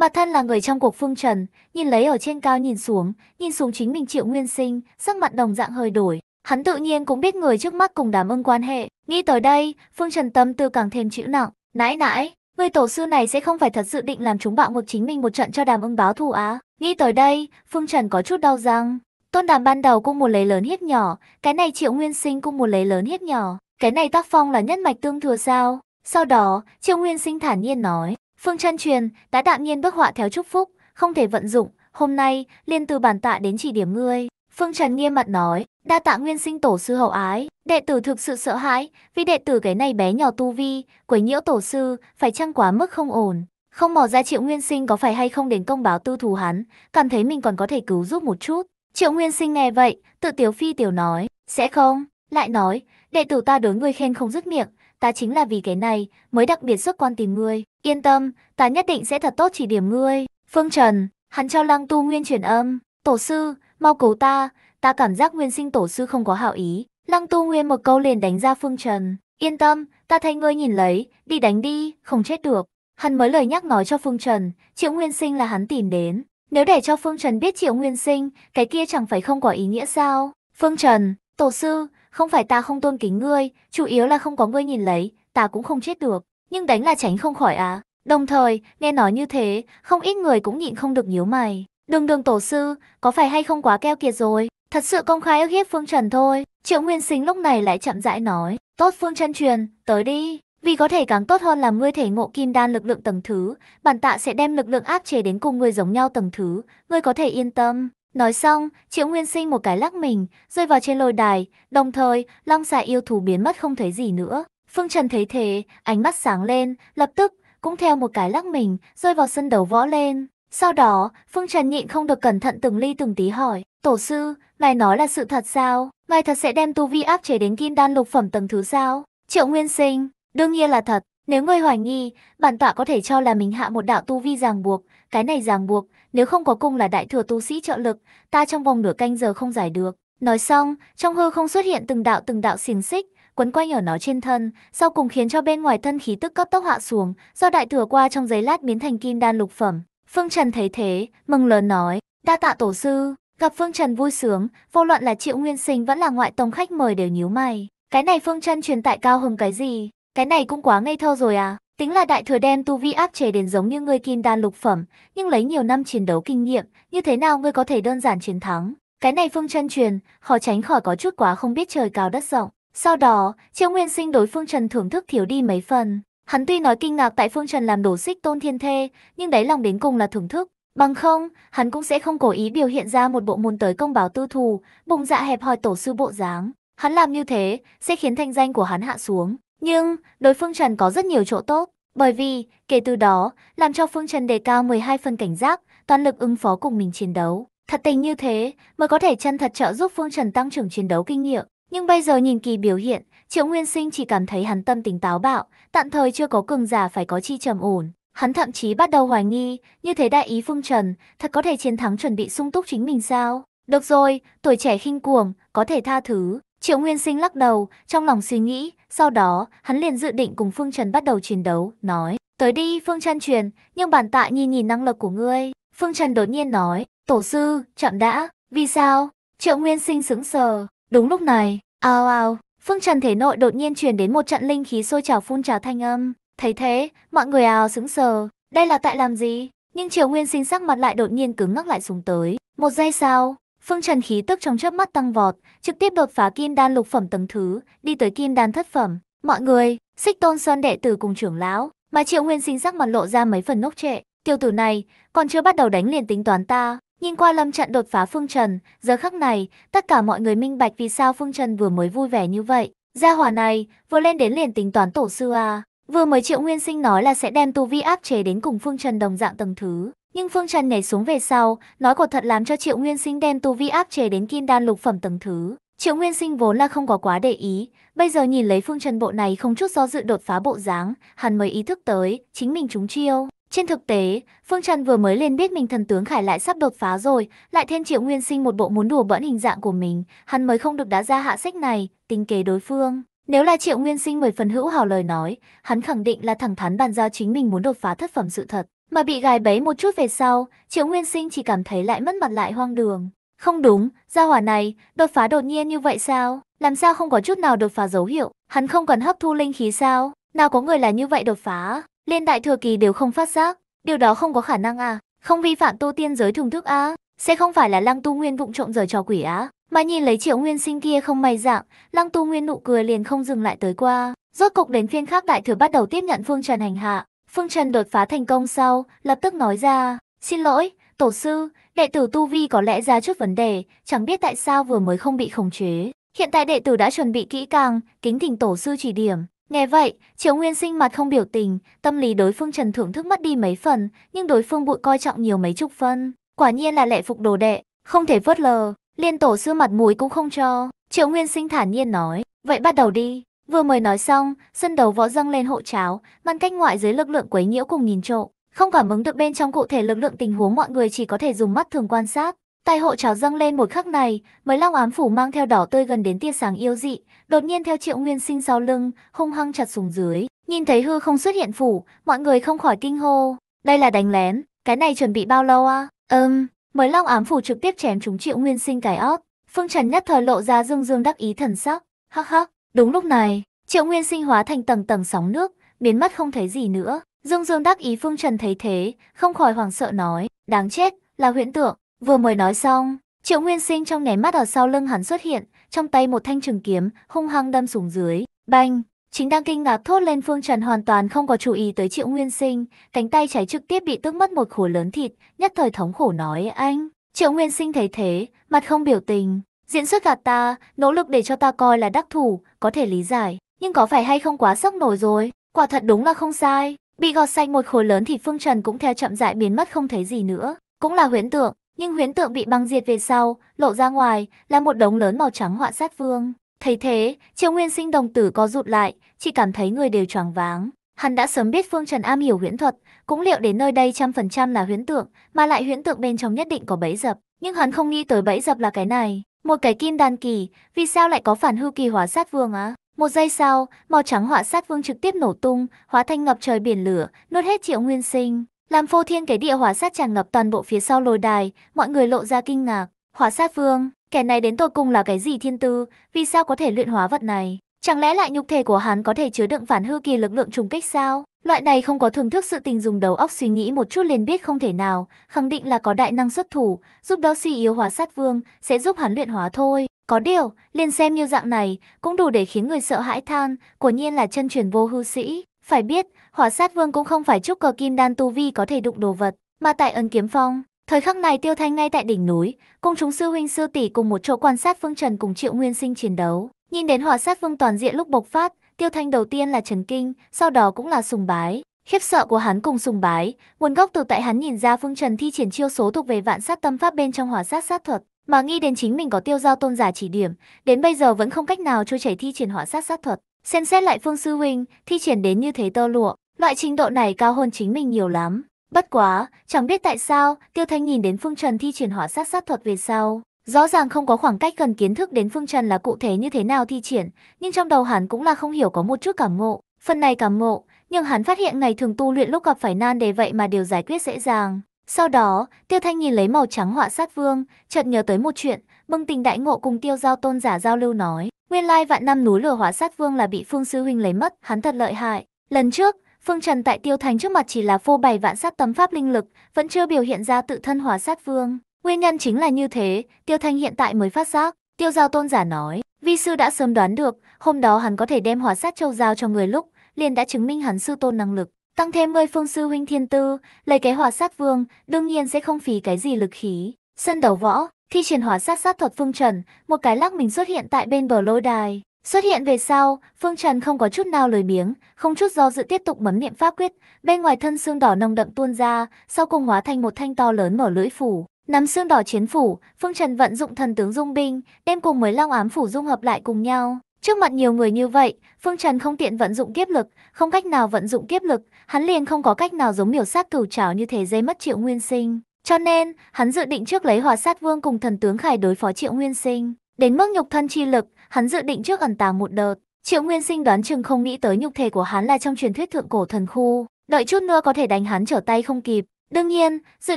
Mà thân là người trong cuộc phương trần, nhìn lấy ở trên cao nhìn xuống, nhìn xuống chính mình triệu nguyên sinh, sắc mặt đồng dạng hơi đổi. Hắn tự nhiên cũng biết người trước mắt cùng đám ưng quan hệ. Nghĩ tới đây, phương trần tâm tư càng thêm chịu nặng. Nãi nãi, người tổ sư này sẽ không phải thật sự định làm chúng bạo ngược chính mình một trận cho đàm ưng báo thù á. Nghĩ tới đây, phương trần có chút đau răng. Tôn đàm ban đầu cũng một lấy lớn hiếp nhỏ, cái này triệu nguyên sinh cũng một lấy lớn hiếp nhỏ. Cái này tác phong là nhất mạch tương thừa sao? Sau đó, Triệu Nguyên Sinh thản nhiên nói, Phương chân truyền, đã tạm nhiên bức họa theo chúc phúc, không thể vận dụng, hôm nay, liên từ bản tạ đến chỉ điểm ngươi. Phương Trần nghiêm mặt nói, đa tạ nguyên sinh tổ sư hậu ái, đệ tử thực sự sợ hãi, vì đệ tử cái này bé nhỏ tu vi, quấy nhiễu tổ sư, phải chăng quá mức không ổn. Không mò ra triệu nguyên sinh có phải hay không đến công báo tư thù hắn, cảm thấy mình còn có thể cứu giúp một chút. Triệu nguyên sinh nghe vậy, tự tiểu phi tiểu nói, sẽ không, lại nói, đệ tử ta đối ngươi khen không dứt miệng, ta chính là vì cái này mới đặc biệt xuất quan tìm ngươi. Yên tâm, ta nhất định sẽ thật tốt chỉ điểm ngươi. Phương Trần, hắn cho Lăng Tu Nguyên truyền âm. Tổ sư, mau cứu ta, ta cảm giác nguyên sinh tổ sư không có hảo ý. Lăng Tu Nguyên một câu liền đánh ra Phương Trần. Yên tâm, ta thay ngươi nhìn lấy, đi đánh đi, không chết được. Hắn mới lời nhắc nói cho Phương Trần, Triệu Nguyên Sinh là hắn tìm đến. Nếu để cho Phương Trần biết Triệu Nguyên Sinh, cái kia chẳng phải không có ý nghĩa sao? Phương Trần, tổ sư, không phải ta không tôn kính ngươi, chủ yếu là không có ngươi nhìn lấy, ta cũng không chết được, nhưng đánh là tránh không khỏi à. Đồng thời, nghe nói như thế, không ít người cũng nhịn không được nhíu mày. Đường đường tổ sư, có phải hay không quá keo kiệt rồi, thật sự công khai ức hiếp Phương Trần thôi. Triệu Nguyên Sinh lúc này lại chậm rãi nói, tốt Phương Chân truyền, tới đi. Vì có thể càng tốt hơn là ngươi thể ngộ kim đan lực lượng tầng thứ, bản tạ sẽ đem lực lượng áp chế đến cùng ngươi giống nhau tầng thứ, ngươi có thể yên tâm. Nói xong, Triệu Nguyên Sinh một cái lắc mình, rơi vào trên lôi đài, đồng thời, long xà dạ yêu thú biến mất không thấy gì nữa. Phương Trần thấy thế, ánh mắt sáng lên, lập tức, cũng theo một cái lắc mình, rơi vào sân đấu võ lên. Sau đó, Phương Trần nhịn không được cẩn thận từng ly từng tí hỏi, Tổ sư, mày nói là sự thật sao? Mày thật sẽ đem tu vi áp chế đến kim đan lục phẩm tầng thứ sao? Triệu Nguyên Sinh, đương nhiên là thật. Nếu ngươi hoài nghi, bản tọa có thể cho là mình hạ một đạo tu vi ràng buộc, cái này ràng buộc nếu không có cùng là đại thừa tu sĩ trợ lực, ta trong vòng nửa canh giờ không giải được. Nói xong, trong hư không xuất hiện từng đạo từng đạo xiềng xích, quấn quanh ở nó trên thân, sau cùng khiến cho bên ngoài thân khí tức cấp tốc hạ xuống, do đại thừa qua trong giấy lát biến thành kim đan lục phẩm. Phương Trần thấy thế, mừng lớn nói, đa tạ tổ sư, gặp Phương Trần vui sướng, vô luận là triệu nguyên sinh vẫn là ngoại tông khách mời đều nhíu mày. Cái này Phương Trần truyền tại cao hơn cái gì? Cái này cũng quá ngây thơ rồi à? Tính là đại thừa đem tu vi áp chế đến giống như ngươi kim đan lục phẩm, nhưng lấy nhiều năm chiến đấu kinh nghiệm, như thế nào ngươi có thể đơn giản chiến thắng? Cái này Phương Trần truyền, khó tránh khỏi có chút quá không biết trời cao đất rộng. Sau đó, Triệu Nguyên Sinh đối Phương Trần thưởng thức thiếu đi mấy phần. Hắn tuy nói kinh ngạc tại Phương Trần làm đổ xích tôn thiên thê, nhưng đáy lòng đến cùng là thưởng thức. Bằng không, hắn cũng sẽ không cố ý biểu hiện ra một bộ môn tới công báo tư thù, bùng dạ hẹp hòi tổ sư bộ dáng. Hắn làm như thế, sẽ khiến thanh danh của hắn hạ xuống. Nhưng, đối Phương Trần có rất nhiều chỗ tốt, bởi vì, kể từ đó, làm cho Phương Trần đề cao 12 phần cảnh giác, toàn lực ứng phó cùng mình chiến đấu. Thật tình như thế, mới có thể chân thật trợ giúp Phương Trần tăng trưởng chiến đấu kinh nghiệm. Nhưng bây giờ nhìn kỳ biểu hiện, Triệu Nguyên Sinh chỉ cảm thấy hắn tâm tính táo bạo, tạm thời chưa có cường giả phải có chi trầm ổn. Hắn thậm chí bắt đầu hoài nghi, như thế đại ý Phương Trần, thật có thể chiến thắng chuẩn bị sung túc chính mình sao? Được rồi, tuổi trẻ khinh cuồng, có thể tha thứ, Triệu Nguyên Sinh lắc đầu, trong lòng suy nghĩ, sau đó, hắn liền dự định cùng Phương Trần bắt đầu chiến đấu, nói, tới đi Phương Trần truyền, nhưng bản tạ nhìn nhìn năng lực của ngươi. Phương Trần đột nhiên nói, tổ sư, chậm đã, vì sao? Triệu Nguyên Sinh sững sờ, đúng lúc này, ao ao, Phương Trần thể nội đột nhiên truyền đến một trận linh khí sôi trào phun trào thanh âm, thấy thế, mọi người ào sững sờ, đây là tại làm gì? Nhưng Triệu Nguyên Sinh sắc mặt lại đột nhiên cứng ngắc lại xuống tới, một giây sau, Phương Trần khí tức trong chớp mắt tăng vọt, trực tiếp đột phá kim đan lục phẩm tầng thứ, đi tới kim đan thất phẩm. Mọi người, xích tôn sơn đệ tử cùng trưởng lão, mà Triệu Nguyên sinh sắc mặt lộ ra mấy phần ngốc trệ. Tiêu tử này, còn chưa bắt đầu đánh liền tính toán ta. Nhìn qua lâm trận đột phá Phương Trần, giờ khắc này, tất cả mọi người minh bạch vì sao Phương Trần vừa mới vui vẻ như vậy. Gia hỏa này, vừa lên đến liền tính toán tổ sư à. Vừa mới Triệu Nguyên Sinh nói là sẽ đem tu vi áp chế đến cùng Phương Trần đồng dạng tầng thứ, nhưng Phương Trần nhảy xuống về sau, nói cột thật làm cho Triệu Nguyên Sinh đem tu vi áp chế đến kim đan lục phẩm tầng thứ. Triệu Nguyên Sinh vốn là không có quá để ý, bây giờ nhìn lấy Phương Trần bộ này không chút do dự đột phá bộ dáng, hắn mới ý thức tới, chính mình trúng chiêu. Trên thực tế, Phương Trần vừa mới lên biết mình thần tướng Khải lại sắp đột phá rồi, lại thêm Triệu Nguyên Sinh một bộ muốn đùa bỡn hình dạng của mình, hắn mới không được đã ra hạ sách này, tính kế đối phương. Nếu là Triệu Nguyên Sinh mười phần hữu hảo lời nói, hắn khẳng định là thẳng thắn bàn giao chính mình muốn đột phá thất phẩm sự thật. Mà bị gài bẫy một chút về sau, Triệu Nguyên Sinh chỉ cảm thấy lại mất mặt lại hoang đường. Không đúng, gia hỏa này, đột phá đột nhiên như vậy sao? Làm sao không có chút nào đột phá dấu hiệu? Hắn không cần hấp thu linh khí sao? Nào có người là như vậy đột phá? Liên đại thừa kỳ đều không phát giác. Điều đó không có khả năng à? Không vi phạm tu tiên giới thưởng thức à? Sẽ không phải là lăng tu nguyên vụng trộm giờ trò quỷ á? Mà nhìn lấy triệu nguyên sinh kia không may dạng, lăng tu nguyên nụ cười liền không dừng lại tới qua. Rốt cục đến phiên khác đại thừa bắt đầu tiếp nhận phương trần hành hạ. Phương Trần đột phá thành công sau, lập tức nói ra, xin lỗi, tổ sư, đệ tử Tu Vi có lẽ ra chút vấn đề, chẳng biết tại sao vừa mới không bị khống chế. Hiện tại đệ tử đã chuẩn bị kỹ càng, kính thỉnh tổ sư chỉ điểm. Nghe vậy, Triệu Nguyên sinh mặt không biểu tình, tâm lý đối phương Trần thưởng thức mất đi mấy phần, nhưng đối phương bụi coi trọng nhiều mấy chục phân. Quả nhiên là lệ phục đồ đệ, không thể vớt lờ, liên tổ sư mặt mũi cũng không cho. Triệu Nguyên sinh thản nhiên nói, vậy bắt đầu đi. Vừa mới nói xong, sân đấu võ dâng lên hộ cháo, ngăn cách ngoại giới lực lượng quấy nhiễu cùng nhìn trộm. Không cảm ứng được bên trong cụ thể lực lượng tình huống mọi người chỉ có thể dùng mắt thường quan sát. tài hộ cháo dâng lên một khắc này, mới long ám phủ mang theo đỏ tươi gần đến tia sáng yêu dị, đột nhiên theo triệu nguyên sinh sau lưng, hung hăng chặt xuống dưới. Nhìn thấy hư không xuất hiện phủ, mọi người không khỏi kinh hô. Đây là đánh lén, cái này chuẩn bị bao lâu À? Ừm, um, mới long ám phủ trực tiếp chém chúng triệu nguyên sinh cái óc, Phương Trần nhất thời lộ ra dương dương đắc ý thần sắc. Hắc hắc, Đúng lúc này, Triệu Nguyên sinh hóa thành tầng tầng sóng nước, biến mất không thấy gì nữa. Dương Dương đắc ý Phương Trần thấy thế, không khỏi hoảng sợ nói, đáng chết, là huyễn tượng. Vừa mới nói xong, Triệu Nguyên sinh trong nháy mắt ở sau lưng hắn xuất hiện, trong tay một thanh trường kiếm, hung hăng đâm xuống dưới, banh. Chính đang kinh ngạc thốt lên Phương Trần hoàn toàn không có chú ý tới Triệu Nguyên Sinh, cánh tay trái trực tiếp bị tước mất một khổ lớn thịt, nhất thời thống khổ nói anh. Triệu Nguyên Sinh thấy thế, mặt không biểu tình, Diễn xuất gạt ta, nỗ lực để cho ta coi là đắc thủ, có thể lý giải. Nhưng có phải hay không quá sốc nổi rồi? Quả thật đúng là không sai. Bị gọt xanh một khối lớn thì Phương Trần cũng theo chậm rãi biến mất không thấy gì nữa. Cũng là huyễn tượng, nhưng huyễn tượng bị băng diệt về sau, lộ ra ngoài, là một đống lớn màu trắng họa sát vương. Thấy thế, Triệu Nguyên Sinh đồng tử có rụt lại, chỉ cảm thấy người đều choáng váng. Hắn đã sớm biết Phương Trần am hiểu huyễn thuật, cũng liệu đến nơi đây trăm phần trăm là huyễn tượng, mà lại huyễn tượng bên trong nhất định có bẫy dập. Nhưng hắn không nghĩ tới bẫy dập là cái này. Một cái kim đan kỳ, vì sao lại có phản hư kỳ hóa sát vương á? Một giây sau, màu trắng hỏa sát vương trực tiếp nổ tung, hóa thành ngập trời biển lửa, nuốt hết triệu nguyên sinh. Làm phô thiên cái địa hỏa sát tràn ngập toàn bộ phía sau lôi đài, mọi người lộ ra kinh ngạc. Hỏa sát vương, kẻ này đến tột cùng là cái gì thiên tư, vì sao có thể luyện hóa vật này? Chẳng lẽ lại nhục thể của hắn có thể chứa đựng phản hư kỳ lực lượng trùng kích sao? Loại này không có thưởng thức sự tình dùng đầu óc suy nghĩ một chút liền biết không thể nào, khẳng định là có đại năng xuất thủ, giúp đó suy yếu hóa sát vương, sẽ giúp hắn luyện hóa thôi. Có điều, liền xem như dạng này, cũng đủ để khiến người sợ hãi than, của nhiên là chân truyền vô hư sĩ. Phải biết, hỏa sát vương cũng không phải chúc cờ kim đan tu vi có thể đụng đồ vật, mà tại ân kiếm phong. Thời khắc này tiêu thanh ngay tại đỉnh núi, cùng chúng sư huynh sư tỷ cùng một chỗ quan sát Phương Trần cùng Triệu Nguyên Sinh chiến đấu. Nhìn đến hỏa sát vương toàn diện lúc bộc phát, Tiêu Thanh đầu tiên là chấn kinh, sau đó cũng là sùng bái. Khiếp sợ của hắn cùng sùng bái, nguồn gốc từ tại hắn nhìn ra Phương Trần thi triển chiêu số thuộc về vạn sát tâm pháp bên trong hỏa sát sát thuật, mà nghĩ đến chính mình có tiêu giao tôn giả chỉ điểm, đến bây giờ vẫn không cách nào trôi chảy thi triển hỏa sát sát thuật. Xem xét lại Phương Sư Huynh, thi triển đến như thế tơ lụa, loại trình độ này cao hơn chính mình nhiều lắm. Bất quá, chẳng biết tại sao, Tiêu Thanh nhìn đến Phương Trần thi triển hỏa sát sát thuật về sau, Rõ ràng không có khoảng cách gần kiến thức đến phương trần là cụ thể như thế nào thi triển, nhưng trong đầu hắn cũng là không hiểu có một chút cảm ngộ. Phần này cảm ngộ, nhưng hắn phát hiện ngày thường tu luyện lúc gặp phải nan đề vậy mà đều giải quyết dễ dàng. Sau đó, Tiêu Thanh nhìn lấy màu trắng họa sát vương, chợt nhớ tới một chuyện, bưng tình đại ngộ cùng Tiêu Giao Tôn giả giao lưu nói, nguyên lai vạn năm núi lửa họa sát vương là bị Phương sư huynh lấy mất, hắn thật lợi hại. Lần trước, Phương Trần tại Tiêu Thành trước mặt chỉ là phô bày vạn sát tấm pháp linh lực, vẫn chưa biểu hiện ra tự thân hỏa sát vương. Nguyên nhân chính là như thế, Tiêu Thanh hiện tại mới phát giác, Tiêu Giao Tôn giả nói, vi sư đã sớm đoán được, hôm đó hắn có thể đem hỏa sát châu giao cho người lúc, liền đã chứng minh hắn sư tôn năng lực. Tăng thêm mười phương sư huynh thiên tư, lấy cái hỏa sát vương, đương nhiên sẽ không phí cái gì lực khí. Sân đầu võ, thi triển hỏa sát sát thuật phương trần, một cái lắc mình xuất hiện tại bên bờ lôi đài. Xuất hiện về sau, Phương Trần không có chút nào lười biếng, không chút do dự tiếp tục bấm niệm pháp quyết, bên ngoài thân xương đỏ nồng đậm tuôn ra, sau cùng hóa thành một thanh to lớn mở lưỡi phủ, Nắm xương đỏ chiến phủ, Phương Trần vận dụng thần tướng dung binh, đem cùng mới long ám phủ dung hợp lại cùng nhau. Trước mặt nhiều người như vậy, Phương Trần không tiện vận dụng kiếp lực, không cách nào vận dụng kiếp lực, hắn liền không có cách nào giống miểu sát cửu trảo như thế dây mất triệu nguyên sinh. Cho nên, hắn dự định trước lấy hòa sát vương cùng thần tướng khải đối phó triệu nguyên sinh. Đến mức nhục thân chi lực, hắn dự định trước ẩn tàng một đợt. Triệu nguyên sinh đoán chừng không nghĩ tới nhục thể của hắn là trong truyền thuyết thượng cổ thần khu. Đợi chút nữa có thể đánh hắn trở tay không kịp, Đương nhiên, dự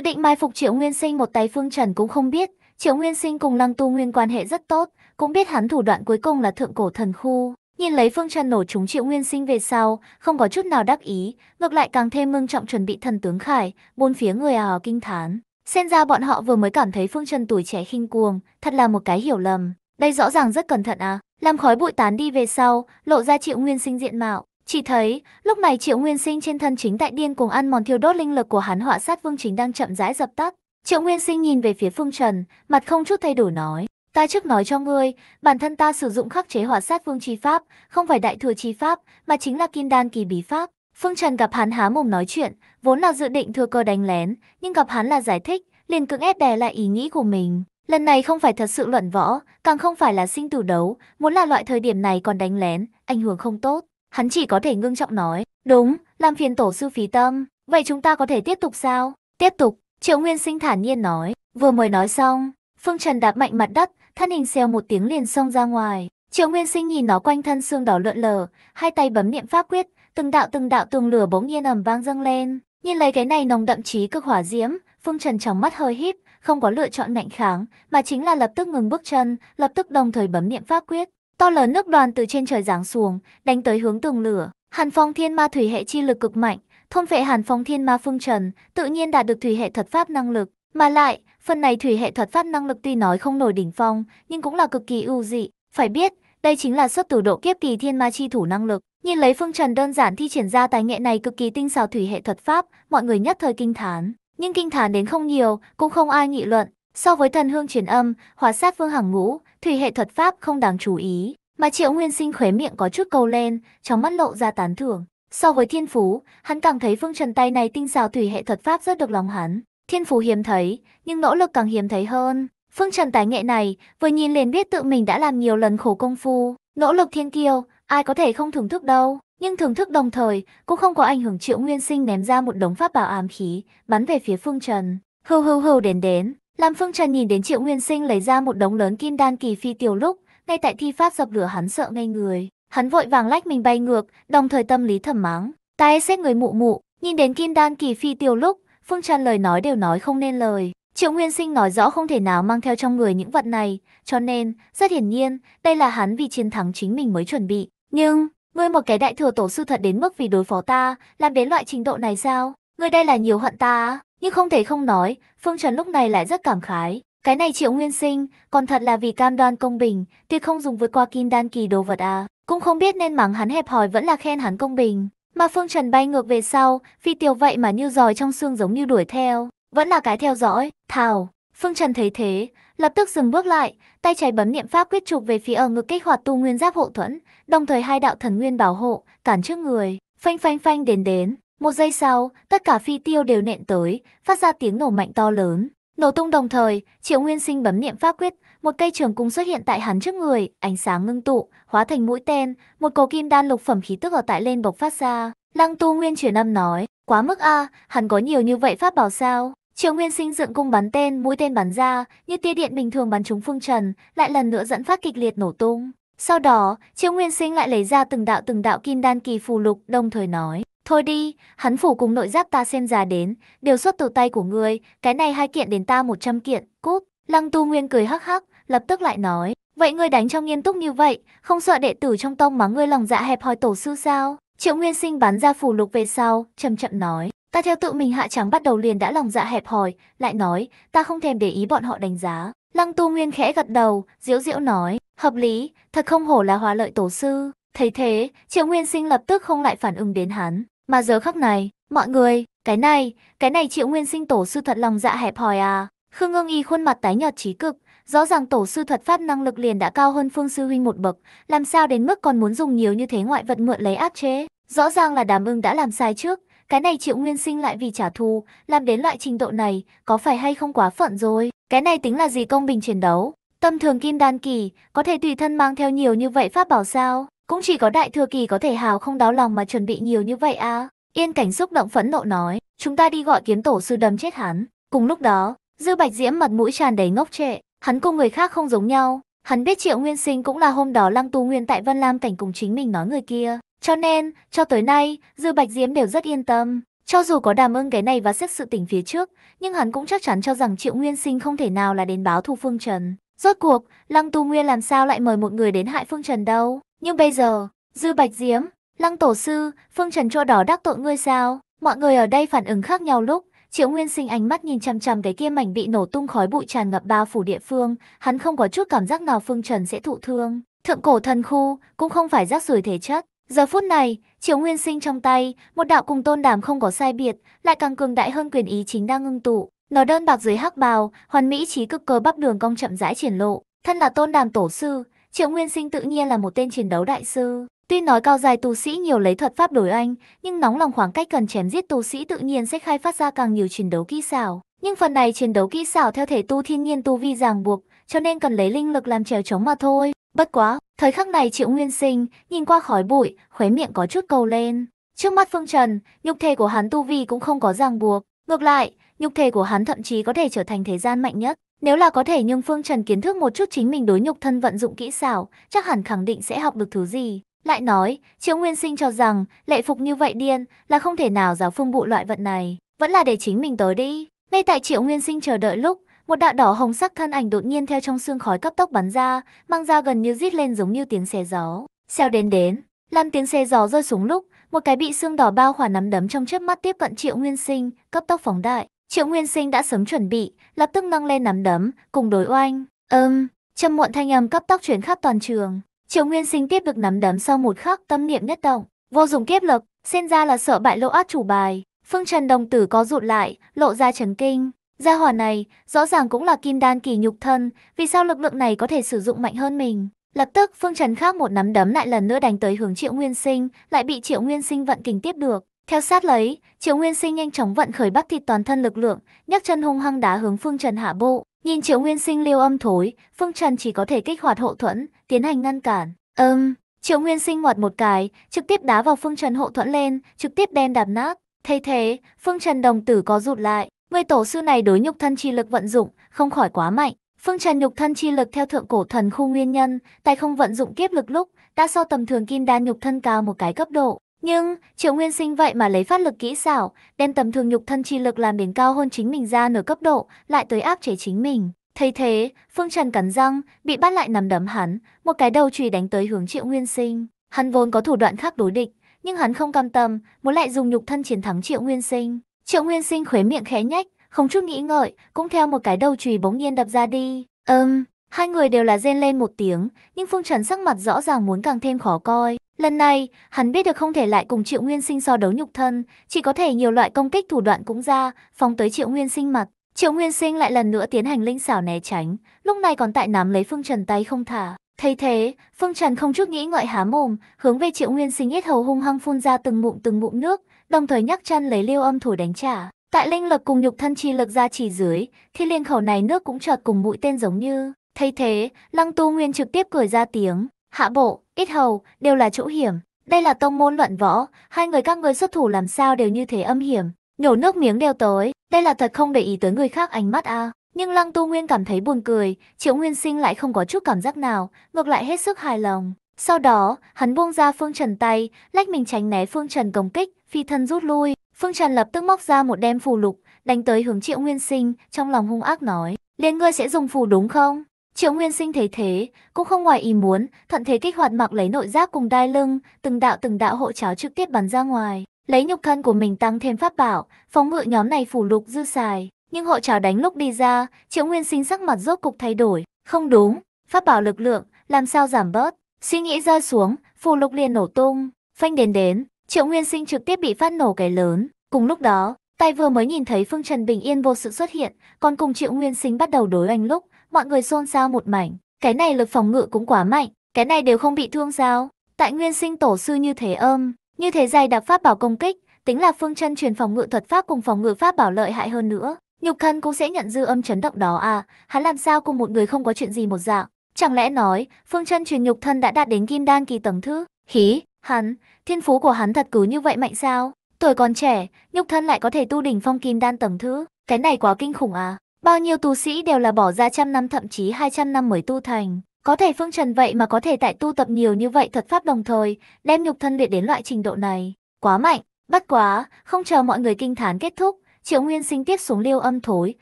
định mai phục Triệu Nguyên Sinh một tay Phương Trần cũng không biết, Triệu Nguyên Sinh cùng Lăng Tu Nguyên quan hệ rất tốt, cũng biết hắn thủ đoạn cuối cùng là thượng cổ thần khu. Nhìn lấy Phương Trần nổ chúng Triệu Nguyên Sinh về sau, không có chút nào đắc ý, ngược lại càng thêm mưng trọng chuẩn bị thần tướng khải, bốn phía người ảo kinh thán. Xem ra bọn họ vừa mới cảm thấy Phương Trần tuổi trẻ khinh cuồng, thật là một cái hiểu lầm. Đây rõ ràng rất cẩn thận à, làm khói bụi tán đi về sau, lộ ra Triệu Nguyên Sinh diện mạo. Chỉ thấy, lúc này Triệu Nguyên Sinh trên thân chính tại điên cùng ăn mòn thiêu đốt linh lực của hắn họa sát vương chính đang chậm rãi dập tắt. Triệu Nguyên Sinh nhìn về phía Phương Trần, mặt không chút thay đổi nói. Ta trước nói cho ngươi, bản thân ta sử dụng khắc chế hỏa sát vương chi pháp, không phải đại thừa chi pháp, mà chính là kim đan kỳ bí pháp. Phương Trần gặp hắn há mồm nói chuyện, vốn là dự định thừa cơ đánh lén, nhưng gặp hắn là giải thích, liền cưỡng ép đè lại ý nghĩ của mình. Lần này không phải thật sự luận võ, càng không phải là sinh tử đấu, muốn là loại thời điểm này còn đánh lén, ảnh hưởng không tốt hắn chỉ có thể ngưng trọng nói, đúng, làm phiền tổ sư phí tâm, vậy chúng ta có thể tiếp tục sao? Tiếp tục, Triệu Nguyên Sinh thản nhiên nói, vừa mới nói xong, Phương Trần đạp mạnh mặt đất, thân hình xèo một tiếng liền xông ra ngoài. Triệu Nguyên Sinh nhìn nó quanh thân xương đỏ lượn lờ, hai tay bấm niệm pháp quyết, từng đạo từng đạo tường lửa bỗng nhiên ầm vang dâng lên. Nhìn lấy cái này nồng đậm chí cực hỏa diễm, Phương Trần trong mắt hơi híp, không có lựa chọn nạnh kháng, mà chính là lập tức ngừng bước chân, lập tức đồng thời bấm niệm pháp quyết, To lớn nước đoàn từ trên trời giáng xuống, đánh tới hướng tường lửa. Hàn Phong Thiên Ma thủy hệ chi lực cực mạnh, thôn phệ Hàn Phong Thiên Ma phương trần, tự nhiên đạt được thủy hệ thuật pháp năng lực, mà lại, phần này thủy hệ thuật pháp năng lực tuy nói không nổi đỉnh phong, nhưng cũng là cực kỳ ưu dị, phải biết, đây chính là xuất từ độ kiếp kỳ thiên ma chi thủ năng lực. Nhìn lấy Phương Trần đơn giản thi triển ra tài nghệ này cực kỳ tinh xảo thủy hệ thuật pháp, mọi người nhất thời kinh thán, nhưng kinh thán đến không nhiều, cũng không ai nghị luận, So với thần hương truyền âm, hóa sát vương hàng ngũ, thủy hệ thuật pháp không đáng chú ý, mà Triệu Nguyên Sinh khóe miệng có chút câu lên, trong mắt lộ ra tán thưởng. So với thiên phú, hắn càng thấy phương Trần tay này tinh xảo thủy hệ thuật pháp rất được lòng hắn. Thiên phú hiếm thấy, nhưng nỗ lực càng hiếm thấy hơn. Phương Trần tài nghệ này, vừa nhìn liền biết tự mình đã làm nhiều lần khổ công phu, nỗ lực thiên kiêu, ai có thể không thưởng thức đâu. Nhưng thưởng thức đồng thời, cũng không có ảnh hưởng Triệu Nguyên Sinh ném ra một đống pháp bảo ám khí, bắn về phía Phương Trần. Hưu hưu hưu đến đến, làm Phương Trần nhìn đến Triệu Nguyên Sinh lấy ra một đống lớn kim đan kỳ phi tiểu lúc, ngay tại thi pháp dập lửa hắn sợ ngây người, hắn vội vàng lách mình bay ngược, đồng thời tâm lý thầm mắng, tai xét người mụ mụ, nhìn đến kim đan kỳ phi tiểu lúc, Phương Trần lời nói đều nói không nên lời. Triệu Nguyên Sinh nói rõ không thể nào mang theo trong người những vật này, cho nên, rất hiển nhiên, đây là hắn vì chiến thắng chính mình mới chuẩn bị. Nhưng, ngươi một cái đại thừa tổ sư thật đến mức vì đối phó ta, làm đến loại trình độ này sao? Ngươi đây là nhiều hận ta á? Nhưng không thể không nói, Phương Trần lúc này lại rất cảm khái. Cái này triệu nguyên sinh, còn thật là vì cam đoan công bình, tuyệt không dùng vượt qua kim đan kỳ đồ vật à. Cũng không biết nên mắng hắn hẹp hòi vẫn là khen hắn công bình. Mà Phương Trần bay ngược về sau, phi tiêu vậy mà như dòi trong xương giống như đuổi theo. Vẫn là cái theo dõi, thảo. Phương Trần thấy thế, lập tức dừng bước lại, tay trái bấm niệm pháp quyết chụp về phía ở ngực kích hoạt tu nguyên giáp hộ thuẫn, đồng thời hai đạo thần nguyên bảo hộ, cản trước người, phanh phanh phanh đến đến. Một giây sau, tất cả phi tiêu đều nện tới, phát ra tiếng nổ mạnh to lớn. Nổ tung đồng thời, Triệu Nguyên Sinh bấm niệm pháp quyết, một cây trường cung xuất hiện tại hắn trước người, ánh sáng ngưng tụ, hóa thành mũi tên, một cổ kim đan lục phẩm khí tức ở tại lên bộc phát ra. Lăng Tu Nguyên truyền âm nói, quá mức a, hắn có nhiều như vậy pháp bảo sao? Triệu Nguyên Sinh dựng cung bắn tên, mũi tên bắn ra, như tia điện bình thường bắn trúng phương trần, lại lần nữa dẫn phát kịch liệt nổ tung. Sau đó, Triệu Nguyên Sinh lại lấy ra từng đạo từng đạo kim đan kỳ phù lục, đồng thời nói, Thôi đi, hắn phủ cùng nội giáp ta xem già đến, đều xuất từ tay của ngươi, cái này hai kiện đến ta 100 kiện, cút. Lăng Tu Nguyên cười hắc hắc, lập tức lại nói, vậy ngươi đánh trong nghiêm túc như vậy, không sợ đệ tử trong tông mà ngươi lòng dạ hẹp hòi tổ sư sao? Triệu Nguyên Sinh bán ra phủ lục về sau, chậm chậm nói, ta theo tự mình hạ trắng bắt đầu liền đã lòng dạ hẹp hòi, lại nói, ta không thèm để ý bọn họ đánh giá. Lăng Tu Nguyên khẽ gật đầu, diễu diễu nói, hợp lý, thật không hổ là hóa lợi tổ sư. Thấy thế, Triệu Nguyên Sinh lập tức không lại phản ứng đến hắn, mà giờ khắc này, mọi người, cái này, cái này triệu nguyên sinh tổ sư thuật lòng dạ hẹp hòi à. Khương ngưng y khuôn mặt tái nhợt trí cực, rõ ràng tổ sư thuật pháp năng lực liền đã cao hơn phương sư huynh một bậc, làm sao đến mức còn muốn dùng nhiều như thế ngoại vật mượn lấy áp chế. Rõ ràng là đàm ưng đã làm sai trước, cái này triệu nguyên sinh lại vì trả thù, làm đến loại trình độ này, có phải hay không quá phận rồi, cái này tính là gì công bình chiến đấu. Tâm thường kim đan kỳ, có thể tùy thân mang theo nhiều như vậy pháp bảo sao? Cũng chỉ có đại thừa kỳ có thể hào không đáo lòng mà chuẩn bị nhiều như vậy à. Yên cảnh xúc động phẫn nộ nói, chúng ta đi gọi kiếm tổ sư đâm chết hắn. Cùng lúc đó, Dư Bạch Diễm mặt mũi tràn đầy ngốc trệ, hắn cùng người khác không giống nhau. Hắn biết Triệu Nguyên Sinh cũng là hôm đó Lăng Tu Nguyên tại Vân Lam cảnh cùng chính mình nói người kia. Cho nên, cho tới nay, Dư Bạch Diễm đều rất yên tâm. Cho dù có đàm ơn cái này và xét sự tình phía trước, nhưng hắn cũng chắc chắn cho rằng Triệu Nguyên Sinh không thể nào là đến báo thù Phương Trần. Rốt cuộc, Lăng Tu Nguyên làm sao lại mời một người đến hại Phương Trần đâu? Nhưng bây giờ, Dư Bạch Diễm, Lăng Tổ Sư, Phương Trần Trô Đỏ đắc tội ngươi sao? Mọi người ở đây phản ứng khác nhau lúc, Triệu Nguyên sinh ánh mắt nhìn chằm chằm cái kia mảnh bị nổ tung khói bụi tràn ngập bao phủ địa phương, hắn không có chút cảm giác nào Phương Trần sẽ thụ thương. Thượng cổ thần khu cũng không phải rác rưởi thể chất. Giờ phút này, Triệu Nguyên sinh trong tay, một đạo cùng tôn đàm không có sai biệt, lại càng cường đại hơn quyền ý chính đang ngưng tụ. Nó đơn bạc dưới hắc bào, hoàn mỹ trí cực cơ bắp đường cong chậm rãi triển lộ. Thân là tôn đàm tổ sư, Triệu Nguyên Sinh tự nhiên là một tên chiến đấu đại sư. Tuy nói cao dài tu sĩ nhiều lấy thuật pháp đổi anh, nhưng nóng lòng khoảng cách cần chém giết tu sĩ tự nhiên sẽ khai phát ra càng nhiều chiến đấu kỹ xảo. Nhưng phần này chiến đấu kỹ xảo theo thể tu thiên nhiên tu vi ràng buộc, cho nên cần lấy linh lực làm trèo chống mà thôi. Bất quá, thời khắc này Triệu Nguyên Sinh nhìn qua khói bụi, khóe miệng có chút cầu lên. Trước mắt Phương Trần, nhục thể của hắn tu vi cũng không có ràng buộc, ngược lại, nhục thể của hắn thậm chí có thể trở thành thế gian mạnh nhất. Nếu là có thể nhưng Phương Trần kiến thức một chút chính mình đối nhục thân vận dụng kỹ xảo, chắc hẳn khẳng định sẽ học được thứ gì. Lại nói, Triệu Nguyên Sinh cho rằng lệ phục như vậy điên là không thể nào giáo phương bụ loại vận này, vẫn là để chính mình tới đi. Ngay tại Triệu Nguyên Sinh chờ đợi lúc, một đạo đỏ hồng sắc thân ảnh đột nhiên theo trong xương khói cấp tốc bắn ra, mang ra gần như rít lên giống như tiếng xe gió. Xeo đến đến, làm tiếng xe gió rơi xuống lúc, một cái bị xương đỏ bao khỏa nắm đấm trong chớp mắt tiếp cận Triệu Nguyên Sinh, cấp tốc phóng đại, Triệu Nguyên Sinh đã sớm chuẩn bị, lập tức nâng lên nắm đấm, cùng đối oanh. Ừm, um, muộn thanh âm cấp tóc chuyển khắp toàn trường. Triệu Nguyên Sinh tiếp được nắm đấm sau một khắc, tâm niệm nhất động, vô dụng kiếp lực, xem ra là sợ bại lộ át chủ bài. Phương Trần đồng tử có rụt lại, lộ ra chấn kinh. Gia hỏa này, rõ ràng cũng là kim đan kỳ nhục thân, vì sao lực lượng này có thể sử dụng mạnh hơn mình? Lập tức Phương Trần khác một nắm đấm lại lần nữa đánh tới hướng Triệu Nguyên Sinh, lại bị Triệu Nguyên Sinh vận kình tiếp được. Theo sát lấy, Triệu Nguyên Sinh nhanh chóng vận khởi bắp thịt toàn thân lực lượng, nhấc chân hung hăng đá hướng Phương Trần hạ bộ. Nhìn Triệu Nguyên Sinh liêu âm thối, Phương Trần chỉ có thể kích hoạt hộ thuẫn, tiến hành ngăn cản. Ừm, um, Triệu Nguyên Sinh ngoặt một cái, trực tiếp đá vào Phương Trần hộ thuẫn lên, trực tiếp đem đạp nát. Thay thế, Phương Trần đồng tử có rụt lại, người tổ sư này đối nhục thân chi lực vận dụng, không khỏi quá mạnh. Phương Trần nhục thân chi lực theo thượng cổ thần khu nguyên nhân, tại không vận dụng kiếp lực lúc, đã so tầm thường kim đan nhục thân cao một cái cấp độ. Nhưng, Triệu Nguyên Sinh vậy mà lấy phát lực kỹ xảo, đem tầm thường nhục thân chi lực làm biển cao hơn chính mình ra nửa cấp độ, lại tới áp chế chính mình. Thấy thế, Phương Trần cắn răng, bị bắt lại nằm đấm hắn, một cái đầu chùy đánh tới hướng Triệu Nguyên Sinh. Hắn vốn có thủ đoạn khác đối địch, nhưng hắn không cam tâm, muốn lại dùng nhục thân chiến thắng Triệu Nguyên Sinh. Triệu Nguyên Sinh khóe miệng khẽ nhách, không chút nghĩ ngợi, cũng theo một cái đầu chùy bỗng nhiên đập ra đi. Ừm, um, hai người đều là rên lên một tiếng, nhưng Phương Trần sắc mặt rõ ràng muốn càng thêm khó coi. Lần này, hắn biết được không thể lại cùng Triệu Nguyên Sinh so đấu nhục thân, chỉ có thể nhiều loại công kích thủ đoạn cũng ra, phóng tới Triệu Nguyên Sinh mặt. Triệu Nguyên Sinh lại lần nữa tiến hành linh xảo né tránh, lúc này còn tại nắm lấy Phương Trần tay không thả. Thấy thế, Phương Trần không chút nghĩ ngợi há mồm, hướng về Triệu Nguyên Sinh ít hầu hung hăng phun ra từng mụn từng mụn nước, đồng thời nhắc chân lấy liêu âm thủ đánh trả. Tại linh lực cùng nhục thân chi lực ra chỉ dưới, khi liên khẩu này nước cũng chợt cùng mũi tên giống như. Thấy thế, Lăng Tu Nguyên trực tiếp cười ra tiếng, hạ bộ, ít hầu, đều là chỗ hiểm. Đây là tông môn luận võ, hai người các người xuất thủ làm sao đều như thế âm hiểm, nhổ nước miếng đều tới, đây là thật không để ý tới người khác ánh mắt a. À. Nhưng Lăng Tu Nguyên cảm thấy buồn cười, Triệu Nguyên Sinh lại không có chút cảm giác nào, ngược lại hết sức hài lòng. Sau đó, hắn buông ra Phương Trần tay, lách mình tránh né Phương Trần công kích, phi thân rút lui. Phương Trần lập tức móc ra một đem phù lục, đánh tới hướng Triệu Nguyên Sinh, trong lòng hung ác nói, liền ngươi sẽ dùng phù đúng không? Triệu Nguyên Sinh thấy thế, cũng không ngoài ý muốn, thuận thế kích hoạt mặc lấy nội giáp cùng đai lưng, từng đạo từng đạo hộ cháo trực tiếp bắn ra ngoài, lấy nhục thân của mình tăng thêm pháp bảo, phóng ngự nhóm này phủ lục dư xài. Nhưng hộ cháo đánh lúc đi ra, Triệu Nguyên Sinh sắc mặt rốt cục thay đổi, không đúng, pháp bảo lực lượng, làm sao giảm bớt, suy nghĩ rơi xuống, phủ lục liền nổ tung, phanh đến đến, Triệu Nguyên Sinh trực tiếp bị phát nổ cái lớn, cùng lúc đó, tay vừa mới nhìn thấy Phương Trần Bình Yên vô sự xuất hiện, còn cùng Triệu Nguyên Sinh bắt đầu đối anh lúc, mọi người xôn xao một mảnh. Cái này lực phòng ngự cũng quá mạnh, cái này đều không bị thương sao? Tại nguyên sinh tổ sư như thế âm, như thế dài đạp pháp bảo công kích, tính là phương chân truyền phòng ngự thuật pháp cùng phòng ngự pháp bảo lợi hại hơn nữa. Nhục thân cũng sẽ nhận dư âm chấn động đó à, hắn làm sao cùng một người không có chuyện gì một dạng. Chẳng lẽ nói, phương chân truyền nhục thân đã đạt đến kim đan kỳ tầng thứ? Hí, hắn, thiên phú của hắn thật cứ như vậy mạnh sao? Tuổi còn trẻ, nhục thân lại có thể tu đỉnh phong kim đan tầng thứ, cái này quá kinh khủng à? Bao nhiêu tu sĩ đều là bỏ ra trăm năm thậm chí hai trăm năm mới tu thành. Có thể Phương Trần vậy mà có thể tại tu tập nhiều như vậy thật pháp đồng thời, đem nhục thân luyện đến loại trình độ này. Quá mạnh, bất quá, không chờ mọi người kinh thán kết thúc, Triệu Nguyên sinh tiết xuống liêu âm thối,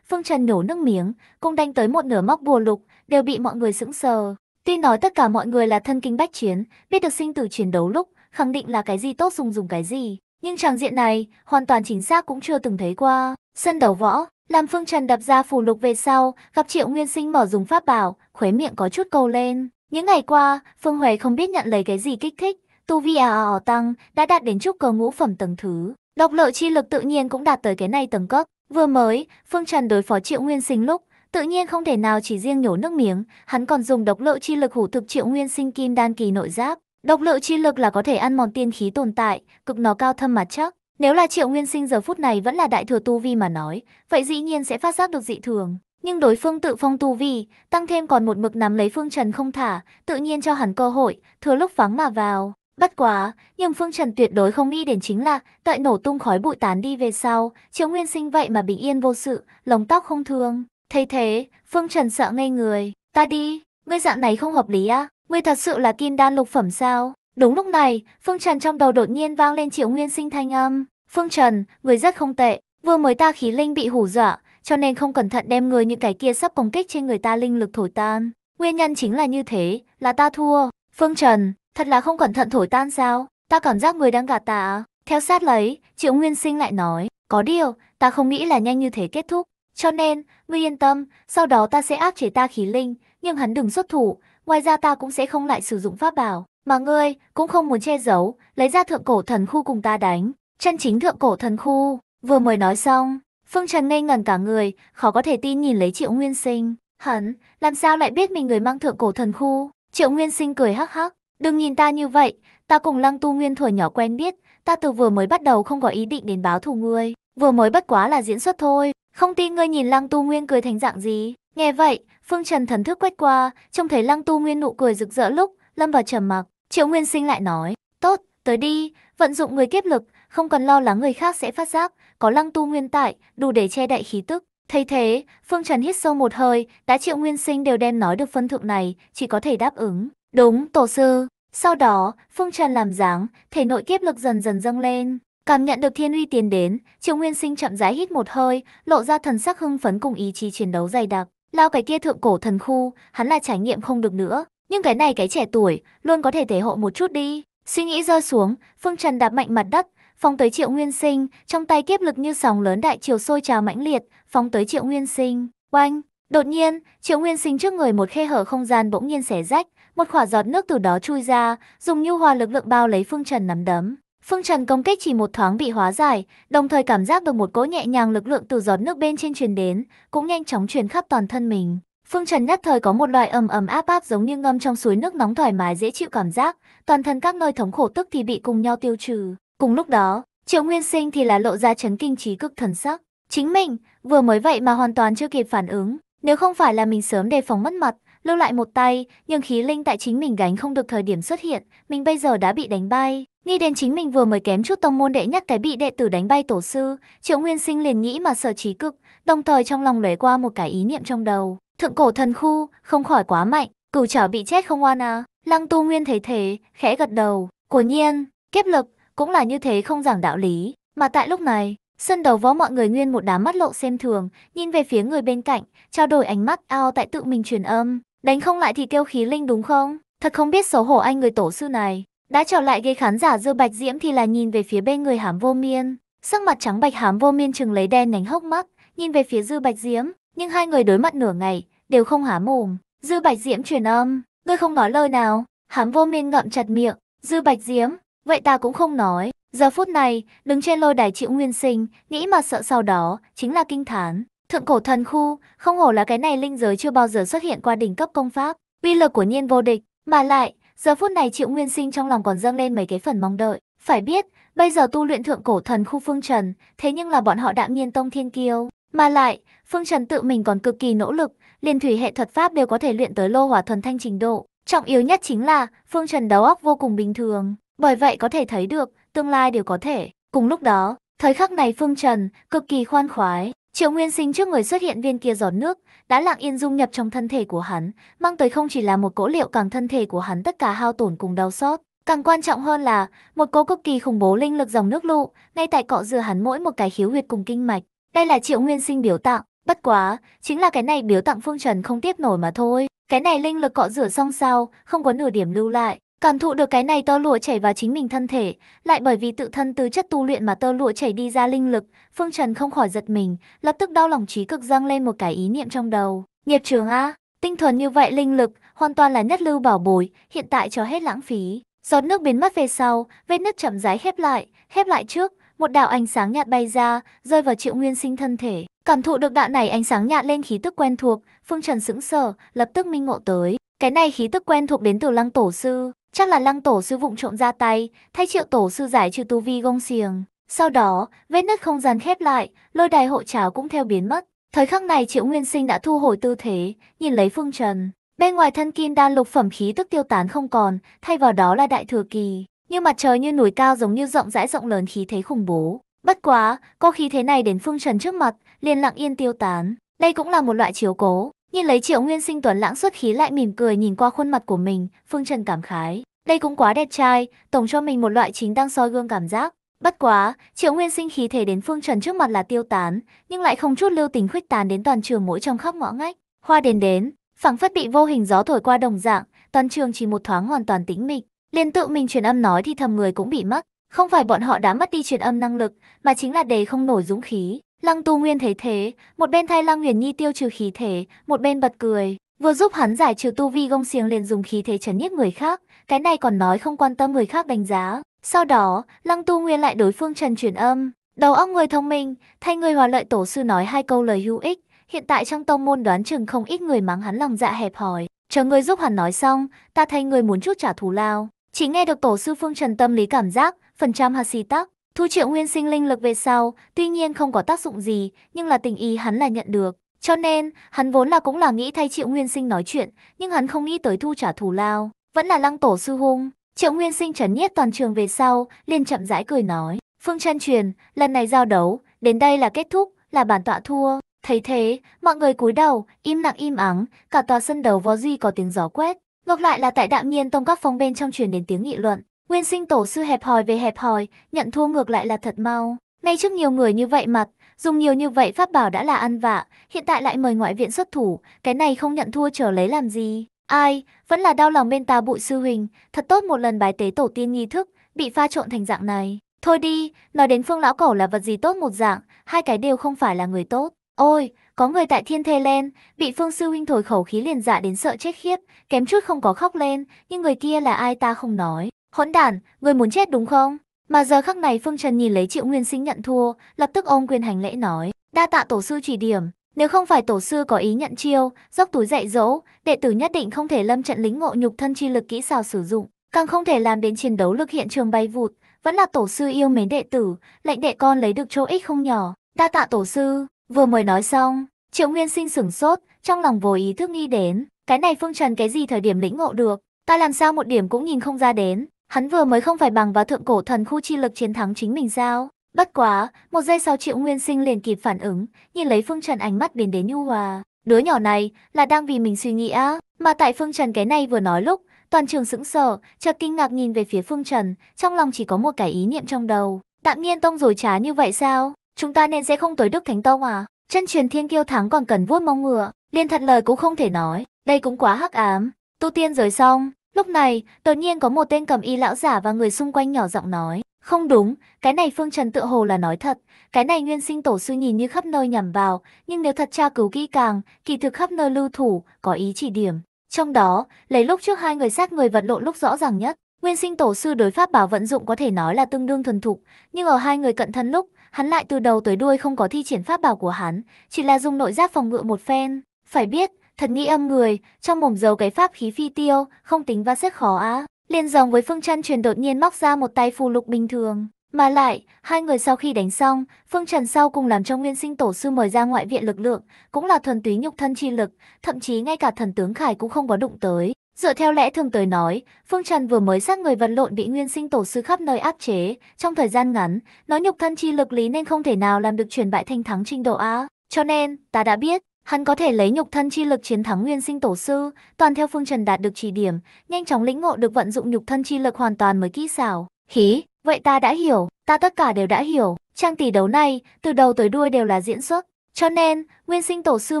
Phương Trần nổ nước miếng, cũng đánh tới một nửa móc bùa lục, đều bị mọi người sững sờ. Tuy nói tất cả mọi người là thân kinh bách chiến, biết được sinh tử chiến đấu lúc, khẳng định là cái gì tốt dùng dùng cái gì, nhưng tràng diện này, hoàn toàn chính xác cũng chưa từng thấy qua. Sân đấu võ, làm Phương Trần đập ra phù lục về sau, gặp Triệu Nguyên Sinh mở dùng pháp bảo, khóe miệng có chút câu lên. Những ngày qua, Phương Huệ không biết nhận lấy cái gì kích thích, tu vi ào ào tăng, đã đạt đến chút cơ ngũ phẩm tầng thứ. Độc lợi chi lực tự nhiên cũng đạt tới cái này tầng cấp. Vừa mới, Phương Trần đối phó Triệu Nguyên Sinh lúc, tự nhiên không thể nào chỉ riêng nhổ nước miếng, hắn còn dùng độc lợi chi lực hủ thực Triệu Nguyên Sinh kim đan kỳ nội giáp. Độc lợi chi lực là có thể ăn mòn tiên khí tồn tại, cực nó cao thâm mà chắc, nếu là Triệu Nguyên Sinh giờ phút này vẫn là đại thừa tu vi mà nói, vậy dĩ nhiên sẽ phát giác được dị thường. Nhưng đối phương tự phong tu vi, tăng thêm còn một mực nắm lấy Phương Trần không thả, tự nhiên cho hắn cơ hội, thừa lúc vắng mà vào. Bất quá, nhưng Phương Trần tuyệt đối không nghĩ đến chính là, tại nổ tung khói bụi tán đi về sau, Triệu Nguyên Sinh vậy mà bình yên vô sự, lồng tóc không thương. Thấy thế, Phương Trần sợ ngây người, ta đi, ngươi dạng này không hợp lý á, ngươi thật sự là kim đan lục phẩm sao? Đúng lúc này, Phương Trần trong đầu đột nhiên vang lên triệu nguyên sinh thanh âm. Phương Trần, người rất không tệ, vừa mới ta khí linh bị hủ dọa, cho nên không cẩn thận đem người những cái kia sắp công kích trên người ta linh lực thổi tan. Nguyên nhân chính là như thế, là ta thua. Phương Trần, thật là không cẩn thận thổi tan sao, ta cảm giác người đang gạt ta. Theo sát lấy, triệu nguyên sinh lại nói, có điều, ta không nghĩ là nhanh như thế kết thúc. Cho nên, ngươi yên tâm, sau đó ta sẽ áp chế ta khí linh, nhưng hắn đừng xuất thủ, ngoài ra ta cũng sẽ không lại sử dụng pháp bảo. Mà ngươi cũng không muốn che giấu, lấy ra thượng cổ thần khu cùng ta đánh, chân chính thượng cổ thần khu. Vừa mới nói xong, Phương Trần ngây ngẩn cả người, khó có thể tin nhìn lấy Triệu Nguyên Sinh. Hắn, làm sao lại biết mình người mang thượng cổ thần khu? Triệu Nguyên Sinh cười hắc hắc, đừng nhìn ta như vậy, ta cùng Lăng Tu Nguyên thuở nhỏ quen biết, ta từ vừa mới bắt đầu không có ý định đến báo thù ngươi, vừa mới bất quá là diễn xuất thôi, không tin ngươi nhìn Lăng Tu Nguyên cười thành dạng gì. Nghe vậy, Phương Trần thần thức quét qua, trông thấy Lăng Tu Nguyên nụ cười rực rỡ lúc, lâm vào trầm mặc. Triệu Nguyên Sinh lại nói, tốt, tới đi, vận dụng người kiếp lực, không cần lo lắng người khác sẽ phát giác, có lăng tu nguyên tại, đủ để che đậy khí tức. Thấy thế, Phương Trần hít sâu một hơi, đã Triệu Nguyên Sinh đều đem nói được phân thượng này, chỉ có thể đáp ứng. Đúng, tổ sư. Sau đó, Phương Trần làm dáng, thể nội kiếp lực dần dần dâng lên. Cảm nhận được thiên uy tiến đến, Triệu Nguyên Sinh chậm rãi hít một hơi, lộ ra thần sắc hưng phấn cùng ý chí chiến đấu dày đặc. Lao cái kia thượng cổ thần khu, hắn là trải nghiệm không được nữa, nhưng cái này cái trẻ tuổi, luôn có thể thể hộ một chút đi. Suy nghĩ rơi xuống, Phương Trần đạp mạnh mặt đất, phóng tới Triệu Nguyên Sinh, trong tay kiếp lực như sóng lớn đại chiều sôi trào mãnh liệt, phóng tới Triệu Nguyên Sinh. Oanh! Đột nhiên, Triệu Nguyên Sinh trước người một khe hở không gian bỗng nhiên xẻ rách, một khỏa giọt nước từ đó chui ra, dùng nhu hòa lực lượng bao lấy Phương Trần nắm đấm. Phương Trần công kích chỉ một thoáng bị hóa giải, đồng thời cảm giác được một cỗ nhẹ nhàng lực lượng từ giọt nước bên trên truyền đến, cũng nhanh chóng truyền khắp toàn thân mình. Phương Trần nhất thời có một loại ầm ầm áp áp giống như ngâm trong suối nước nóng thoải mái dễ chịu cảm giác, toàn thân các nơi thống khổ tức thì bị cùng nhau tiêu trừ. Cùng lúc đó, Triệu Nguyên Sinh thì là lộ ra chấn kinh trí cực thần sắc. Chính mình, vừa mới vậy mà hoàn toàn chưa kịp phản ứng, nếu không phải là mình sớm đề phòng mất mặt, lưu lại một tay, nhưng khí linh tại chính mình gánh không được thời điểm xuất hiện, mình bây giờ đã bị đánh bay. Nghĩ đến chính mình vừa mới kém chút tông môn đệ nhất cái bị đệ tử đánh bay tổ sư, Triệu Nguyên Sinh liền nghĩ mà sợ trí cực, đồng thời trong lòng lóe qua một cái ý niệm trong đầu, thượng cổ thần khu, không khỏi quá mạnh, cửu chảo bị chết không oan à. Lăng Tu Nguyên thấy thế, khẽ gật đầu, của nhiên, kiếp lực cũng là như thế không giảng đạo lý, mà tại lúc này, sân đầu võ mọi người nguyên một đám mắt lộ xem thường, nhìn về phía người bên cạnh, trao đổi ánh mắt ao tại tự mình truyền âm, đánh không lại thì kêu khí linh đúng không? Thật không biết xấu hổ anh người tổ sư này. Đã trở lại gây khán giả dư bạch diễm thì là nhìn về phía bên người hám vô miên. Sắc mặt trắng bạch hám vô miên chừng lấy đen đánh hốc mắt, nhìn về phía dư bạch diễm, nhưng hai người đối mặt nửa ngày, đều không há mồm. Dư bạch diễm truyền âm, ngươi không nói lời nào, hám vô miên ngậm chặt miệng, dư bạch diễm, vậy ta cũng không nói. Giờ phút này, đứng trên lôi đài triệu nguyên sinh, nghĩ mà sợ sau đó, chính là kinh thán. Thượng cổ thần khu, không hổ là cái này linh giới chưa bao giờ xuất hiện qua đỉnh cấp công pháp, uy lực của nhiên vô địch, mà lại, Giờ phút này Triệu Nguyên Sinh trong lòng còn dâng lên mấy cái phần mong đợi. Phải biết, bây giờ tu luyện thượng cổ thần khu Phương Trần, thế nhưng là bọn họ đã nghiên tông thiên kiêu. Mà lại, Phương Trần tự mình còn cực kỳ nỗ lực, liền thủy hệ thuật pháp đều có thể luyện tới lô hỏa thuần thanh trình độ. Trọng yếu nhất chính là, Phương Trần đầu óc vô cùng bình thường, bởi vậy có thể thấy được, tương lai đều có thể. Cùng lúc đó, thời khắc này Phương Trần cực kỳ khoan khoái, Triệu Nguyên Sinh trước người xuất hiện viên kia giọt nước, đã lặng yên dung nhập trong thân thể của hắn, mang tới không chỉ là một cỗ liệu càng thân thể của hắn tất cả hao tổn cùng đau xót, càng quan trọng hơn là một cỗ cực kỳ khủng bố linh lực dòng nước lụ, ngay tại cọ rửa hắn mỗi một cái khiếu huyệt cùng kinh mạch. Đây là Triệu Nguyên Sinh biểu tặng, bất quá, chính là cái này biểu tặng Phương Trần không tiếp nổi mà thôi. Cái này linh lực cọ rửa xong sao, không có nửa điểm lưu lại, Cảm thụ được cái này tơ lụa chảy vào chính mình thân thể, lại bởi vì tự thân tứ chất tu luyện mà tơ lụa chảy đi ra linh lực, Phương Trần không khỏi giật mình, lập tức đau lòng trí cực dâng lên một cái ý niệm trong đầu. Nghiệp trường A, tinh thuần như vậy linh lực, hoàn toàn là nhất lưu bảo bối, hiện tại cho hết lãng phí. Giọt nước biến mất về sau, vết nước chậm rãi khép lại, khép lại trước, một đạo ánh sáng nhạt bay ra, rơi vào Triệu Nguyên Sinh thân thể. Cảm thụ được đạo này ánh sáng nhạt lên khí tức quen thuộc, Phương Trần sững sờ, lập tức minh ngộ tới, cái này khí tức quen thuộc đến từ lăng tổ sư, chắc là lăng tổ sư vụng trộm ra tay, thay triệu tổ sư giải trừ tu vi gông xiềng. Sau đó, vết nứt không gian khép lại, lôi đài hộ trào cũng theo biến mất. Thời khắc này Triệu Nguyên Sinh đã thu hồi tư thế, nhìn lấy Phương Trần. Bên ngoài thân kim đan lục phẩm khí tức tiêu tán không còn, thay vào đó là đại thừa kỳ. Như mặt trời như núi cao giống như rộng rãi rộng lớn khí thế khủng bố. Bất quá, có khí thế này đến Phương Trần trước mặt, liền lặng yên tiêu tán. Đây cũng là một loại chiếu cố. Nhìn lấy Triệu Nguyên Sinh tuấn lãng xuất khí lại mỉm cười nhìn qua khuôn mặt của mình, Phương Trần cảm khái, đây cũng quá đẹp trai, tổng cho mình một loại chính đang soi gương cảm giác. Bất quá, Triệu Nguyên Sinh khí thể đến Phương Trần trước mặt là tiêu tán, nhưng lại không chút lưu tình khuếch tán đến toàn trường mỗi trong khắp ngõ ngách. Hoa đền đến, phảng phất bị vô hình gió thổi qua đồng dạng, toàn trường chỉ một thoáng hoàn toàn tĩnh mịch, liên tự mình truyền âm nói thì thầm người cũng bị mắc, không phải bọn họ đã mất đi truyền âm năng lực, mà chính là đề không nổi dũng khí. Lăng Tu Nguyên thấy thế, một bên thay Lăng Huyền Nhi tiêu trừ khí thế, một bên bật cười, vừa giúp hắn giải trừ tu vi gông xiềng liền dùng khí thế trấn nhiếp người khác, cái này còn nói không quan tâm người khác đánh giá. Sau đó, Lăng Tu Nguyên lại đối phương Trần truyền âm, đầu óc người thông minh, thay người hòa lợi tổ sư nói hai câu lời hữu ích, hiện tại trong tông môn đoán chừng không ít người mắng hắn lòng dạ hẹp hòi, chờ người giúp hắn nói xong, ta thay người muốn chút trả thù lao. Chỉ nghe được tổ sư Phương Trần tâm lý cảm giác, phần trăm hạt xì tắc, Thu triệu nguyên sinh linh lực về sau, tuy nhiên không có tác dụng gì, nhưng là tình ý hắn là nhận được. Cho nên, hắn vốn là cũng là nghĩ thay triệu nguyên sinh nói chuyện, nhưng hắn không nghĩ tới thu trả thù lao. Vẫn là lăng tổ sư hung. Triệu nguyên sinh trấn nhiết toàn trường về sau, liền chậm rãi cười nói. Phương chân truyền, lần này giao đấu, đến đây là kết thúc, là bản tọa thua. Thấy thế, mọi người cúi đầu, im lặng im ắng, cả tòa sân đầu vó duy có tiếng gió quét. Ngược lại là tại đạm nhiên tông các phong bên trong truyền đến tiếng nghị luận. Nguyên sinh tổ sư hẹp hòi về hẹp hòi, nhận thua ngược lại là thật mau. Ngay trước nhiều người như vậy mặt, dùng nhiều như vậy pháp bảo đã là ăn vạ, hiện tại lại mời ngoại viện xuất thủ, cái này không nhận thua trở lấy làm gì. Ai, vẫn là đau lòng bên ta bụi sư huynh, thật tốt một lần bái tế tổ tiên nghi thức, bị pha trộn thành dạng này. Thôi đi, nói đến phương lão cẩu là vật gì tốt một dạng, hai cái đều không phải là người tốt. Ôi, có người tại thiên thê lên, bị phương sư huynh thổi khẩu khí liền dạ đến sợ chết khiếp, kém chút không có khóc lên, nhưng người kia là ai ta không nói. Hỗn đản, ngươi muốn chết đúng không? Mà giờ khắc này Phương Trần nhìn lấy Triệu Nguyên Sinh nhận thua, lập tức ôm quyền hành lễ nói, đa tạ tổ sư chỉ điểm, nếu không phải tổ sư có ý nhận chiêu, dốc túi dạy dỗ, đệ tử nhất định không thể lâm trận lính ngộ nhục thân chi lực kỹ xảo sử dụng, càng không thể làm đến chiến đấu lực hiện trường bay vụt, vẫn là tổ sư yêu mến đệ tử, lệnh đệ con lấy được chỗ ích không nhỏ. Đa tạ tổ sư, vừa mới nói xong, Triệu Nguyên Sinh sửng sốt, trong lòng vô ý thức nghi đến, cái này Phương Trần cái gì thời điểm lĩnh ngộ được, ta làm sao một điểm cũng nhìn không ra đến. Hắn vừa mới không phải bằng vào thượng cổ thần khu chi lực chiến thắng chính mình sao? Bất quá, một giây sau Triệu Nguyên Sinh liền kịp phản ứng, nhìn lấy Phương Trần ánh mắt biến đến nhu hòa. Đứa nhỏ này là đang vì mình suy nghĩ á, mà tại Phương Trần cái này vừa nói lúc, toàn trường sững sờ, chợt kinh ngạc nhìn về phía Phương Trần, trong lòng chỉ có một cái ý niệm trong đầu, Tạm Nhiên Tông rồi trá như vậy sao? Chúng ta nên sẽ không tới Đức Thánh Tông à? Chân truyền thiên kiêu thắng còn cần vuốt mông ngựa, liền thật lời cũng không thể nói, đây cũng quá hắc ám. Tu tiên rồi xong, Lúc này, đột nhiên có một tên cầm y lão giả và người xung quanh nhỏ giọng nói. Không đúng, cái này Phương Trần tự hồ là nói thật, cái này nguyên sinh tổ sư nhìn như khắp nơi nhằm vào, nhưng nếu thật tra cứu kỹ càng, kỳ thực khắp nơi lưu thủ, có ý chỉ điểm. Trong đó, lấy lúc trước hai người sát người vật lộn lúc rõ ràng nhất, nguyên sinh tổ sư đối pháp bảo vận dụng có thể nói là tương đương thuần thục, nhưng ở hai người cận thân lúc, hắn lại từ đầu tới đuôi không có thi triển pháp bảo của hắn, chỉ là dùng nội giáp phòng ngự một phen. Phải biết, thật nghĩ âm người, trong mồm dầu cái pháp khí phi tiêu, không tính và rất khó á. Liên dòng với Phương Trần truyền đột nhiên móc ra một tay phù lục bình thường. Mà lại, hai người sau khi đánh xong, Phương Trần sau cùng làm cho nguyên sinh tổ sư mời ra ngoại viện lực lượng, cũng là thuần túy nhục thân chi lực, thậm chí ngay cả thần tướng Khải cũng không có đụng tới. Dựa theo lẽ thường tới nói, Phương Trần vừa mới sát người vật lộn bị nguyên sinh tổ sư khắp nơi áp chế, trong thời gian ngắn, nó nhục thân chi lực lý nên không thể nào làm được chuyển bại thành thắng trình độ á Cho nên, ta đã biết, Hắn có thể lấy nhục thân chi lực chiến thắng nguyên sinh tổ sư, toàn theo phương trần đạt được chỉ điểm, nhanh chóng lĩnh ngộ được vận dụng nhục thân chi lực hoàn toàn mới kỹ xảo. Hí, vậy ta đã hiểu, ta tất cả đều đã hiểu, trang tỷ đấu này, từ đầu tới đuôi đều là diễn xuất. Cho nên, nguyên sinh tổ sư